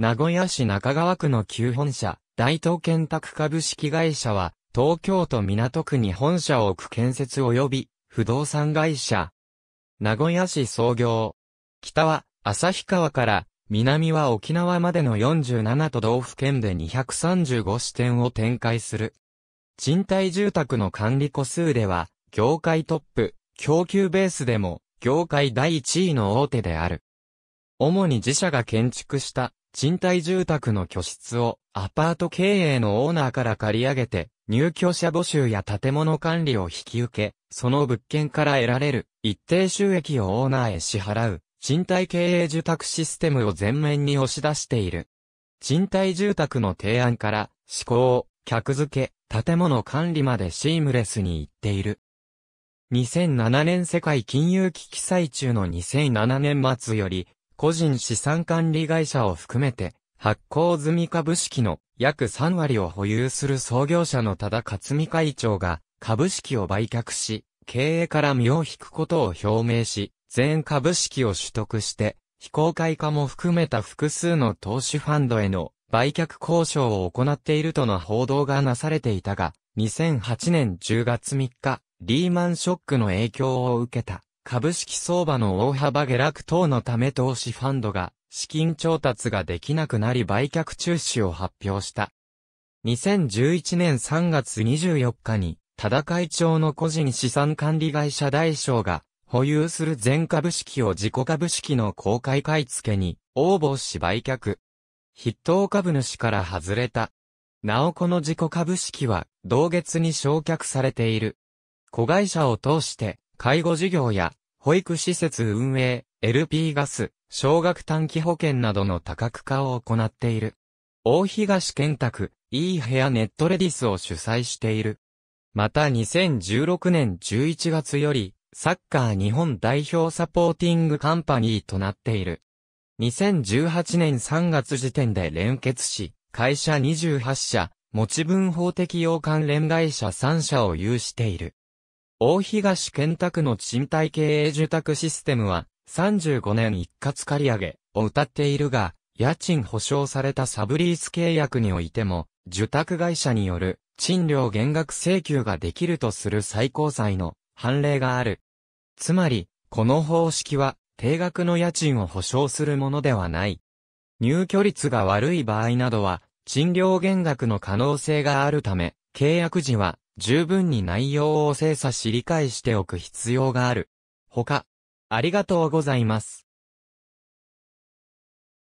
名古屋市中川区の旧本社、大東建託株式会社は、東京都港区に本社を置く建設及び、不動産会社。名古屋市創業。北は、旭川から、南は沖縄までの47都道府県で235支店を展開する。賃貸住宅の管理個数では、業界トップ、供給ベースでも、業界第1位の大手である。主に自社が建築した賃貸住宅の居室をアパート経営のオーナーから借り上げて、入居者募集や建物管理を引き受け、その物件から得られる一定収益をオーナーへ支払う、賃貸経営住宅システムを全面に押し出している。賃貸住宅の提案から、施行、客付け、建物管理までシームレスに行っている。2007年世界金融危機最中の2007年末より、個人資産管理会社を含めて、発行済み株式の約3割を保有する創業者の多田勝美会長が株式を売却し、経営から身を引くことを表明し、全株式を取得して、非公開化も含めた複数の投資ファンドへの売却交渉を行っているとの報道がなされていたが、2008年10月3日、リーマンショックの影響を受けた。株式相場の大幅下落等のため投資ファンドが資金調達ができなくなり売却中止を発表した。2011年3月24日に、忠会長の個人資産管理会社大賞が保有する全株式を自己株式の公開買い付けに応募し売却。筆頭株主から外れた。なおこの自己株式は同月に焼却されている。子会社を通して介護事業や保育施設運営、LP ガス、小学短期保険などの多角化を行っている。大東健託、いい部屋ネットレディスを主催している。また2016年11月より、サッカー日本代表サポーティングカンパニーとなっている。2018年3月時点で連結し、会社28社、持ち分法適用関連会社3社を有している。大東県宅の賃貸経営住宅システムは、35年一括借り上げを謳っているが、家賃保証されたサブリース契約においても、受託会社による賃料減額請求ができるとする最高裁の判例がある。つまり、この方式は、定額の家賃を保証するものではない。入居率が悪い場合などは、賃料減額の可能性があるため、契約時は十分に内容を精査し理解しておく必要がある。他、ありがとうございます。